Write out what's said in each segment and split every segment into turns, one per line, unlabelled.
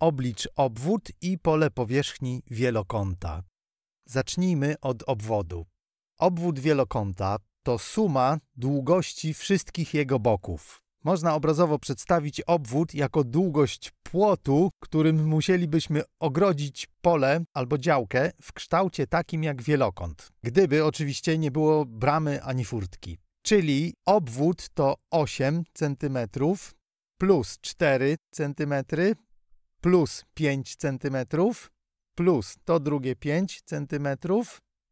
Oblicz obwód i pole powierzchni wielokąta. Zacznijmy od obwodu. Obwód wielokąta to suma długości wszystkich jego boków. Można obrazowo przedstawić obwód jako długość płotu, którym musielibyśmy ogrodzić pole albo działkę w kształcie takim jak wielokąt, gdyby oczywiście nie było bramy ani furtki. Czyli obwód to 8 cm plus 4 cm plus 5 cm, plus to drugie 5 cm,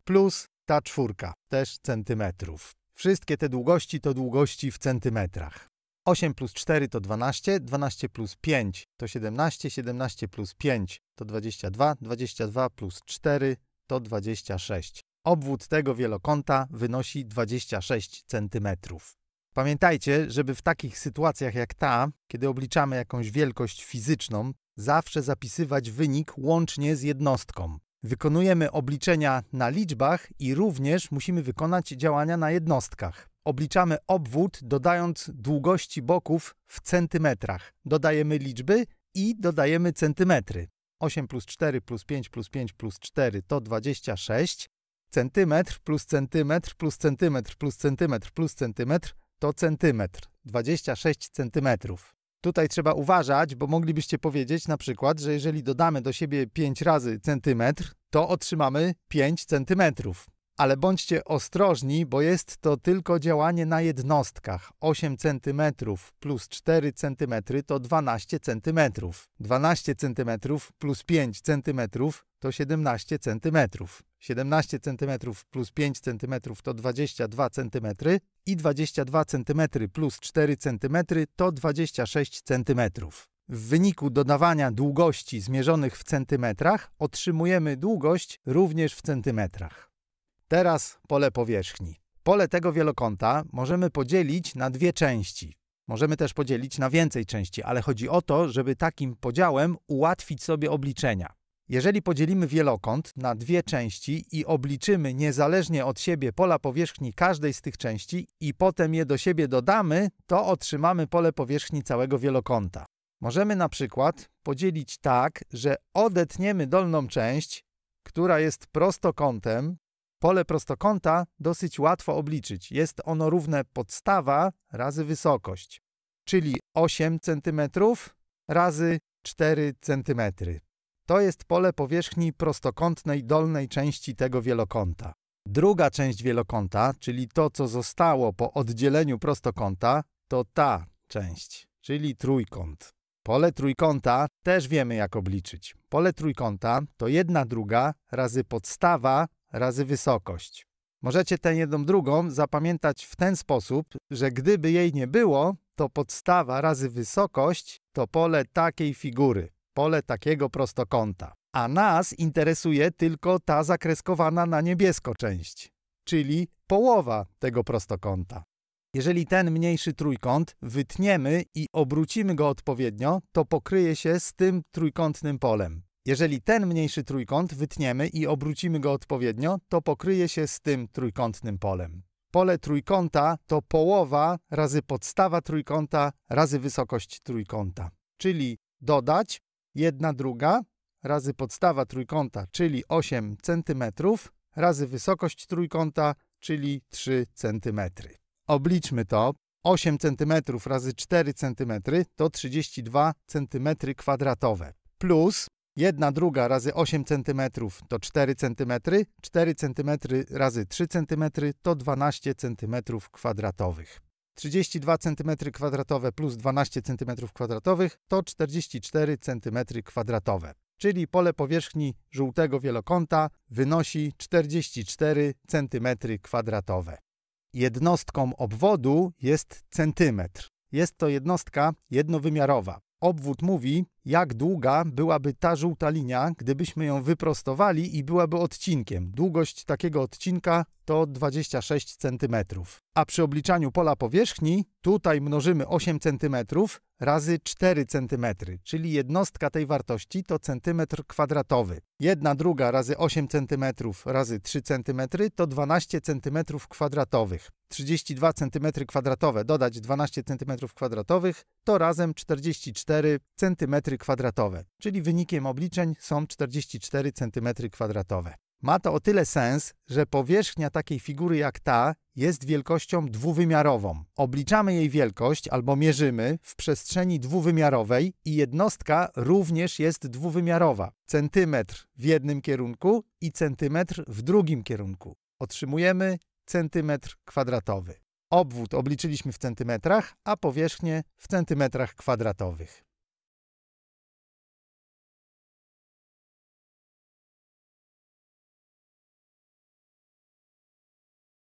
plus ta czwórka też centymetrów. Wszystkie te długości to długości w centymetrach. 8 plus 4 to 12, 12 plus 5 to 17, 17 plus 5 to 22, 22 plus 4 to 26. Obwód tego wielokąta wynosi 26 centymetrów. Pamiętajcie, żeby w takich sytuacjach jak ta, kiedy obliczamy jakąś wielkość fizyczną, zawsze zapisywać wynik łącznie z jednostką. Wykonujemy obliczenia na liczbach i również musimy wykonać działania na jednostkach. Obliczamy obwód dodając długości boków w centymetrach. Dodajemy liczby i dodajemy centymetry. 8 plus 4 plus 5 plus 5 plus 4 to 26. Centymetr plus centymetr plus centymetr plus centymetr plus centymetr to centymetr, 26 centymetrów. Tutaj trzeba uważać, bo moglibyście powiedzieć na przykład, że jeżeli dodamy do siebie 5 razy centymetr, to otrzymamy 5 centymetrów. Ale bądźcie ostrożni, bo jest to tylko działanie na jednostkach. 8 cm plus 4 cm to 12 cm. 12 cm plus 5 cm to 17 cm. 17 cm plus 5 cm to 22 cm i 22 cm plus 4 cm to 26 cm. W wyniku dodawania długości zmierzonych w centymetrach otrzymujemy długość również w centymetrach. Teraz pole powierzchni. Pole tego wielokąta możemy podzielić na dwie części. Możemy też podzielić na więcej części, ale chodzi o to, żeby takim podziałem ułatwić sobie obliczenia. Jeżeli podzielimy wielokąt na dwie części i obliczymy niezależnie od siebie pola powierzchni każdej z tych części i potem je do siebie dodamy, to otrzymamy pole powierzchni całego wielokąta. Możemy na przykład podzielić tak, że odetniemy dolną część, która jest prostokątem, Pole prostokąta dosyć łatwo obliczyć. Jest ono równe podstawa razy wysokość, czyli 8 cm razy 4 cm. To jest pole powierzchni prostokątnej dolnej części tego wielokąta. Druga część wielokąta, czyli to, co zostało po oddzieleniu prostokąta, to ta część, czyli trójkąt. Pole trójkąta też wiemy, jak obliczyć. Pole trójkąta to 1 druga razy podstawa razy wysokość. Możecie tę jedną drugą zapamiętać w ten sposób, że gdyby jej nie było, to podstawa razy wysokość to pole takiej figury, pole takiego prostokąta. A nas interesuje tylko ta zakreskowana na niebiesko część, czyli połowa tego prostokąta. Jeżeli ten mniejszy trójkąt wytniemy i obrócimy go odpowiednio, to pokryje się z tym trójkątnym polem. Jeżeli ten mniejszy trójkąt wytniemy i obrócimy go odpowiednio, to pokryje się z tym trójkątnym polem. Pole trójkąta to połowa razy podstawa trójkąta razy wysokość trójkąta, czyli dodać 1 druga razy podstawa trójkąta, czyli 8 cm, razy wysokość trójkąta, czyli 3 cm. Obliczmy to. 8 cm razy 4 cm to 32 cm kwadratowe. Plus Jedna druga razy 8 cm to 4 cm, 4 cm razy 3 cm to 12 cm kwadratowych. 32 cm kwadratowe plus 12 cm kwadratowych to 44 cm kwadratowe, czyli pole powierzchni żółtego wielokąta wynosi 44 cm kwadratowe. Jednostką obwodu jest centymetr. Jest to jednostka jednowymiarowa obwód mówi, jak długa byłaby ta żółta linia, gdybyśmy ją wyprostowali i byłaby odcinkiem. Długość takiego odcinka to 26 cm. A przy obliczaniu pola powierzchni tutaj mnożymy 8 cm razy 4 cm, czyli jednostka tej wartości to centymetr kwadratowy. Jedna druga razy 8 cm razy 3 cm to 12 cm kwadratowych. 32 cm kwadratowe dodać 12 cm kwadratowych to razem 44 cm kwadratowe, czyli wynikiem obliczeń są 44 cm kwadratowe. Ma to o tyle sens, że powierzchnia takiej figury jak ta jest wielkością dwuwymiarową. Obliczamy jej wielkość albo mierzymy w przestrzeni dwuwymiarowej i jednostka również jest dwuwymiarowa. Centymetr w jednym kierunku i centymetr w drugim kierunku. Otrzymujemy centymetr kwadratowy. Obwód obliczyliśmy w centymetrach, a powierzchnię w centymetrach kwadratowych.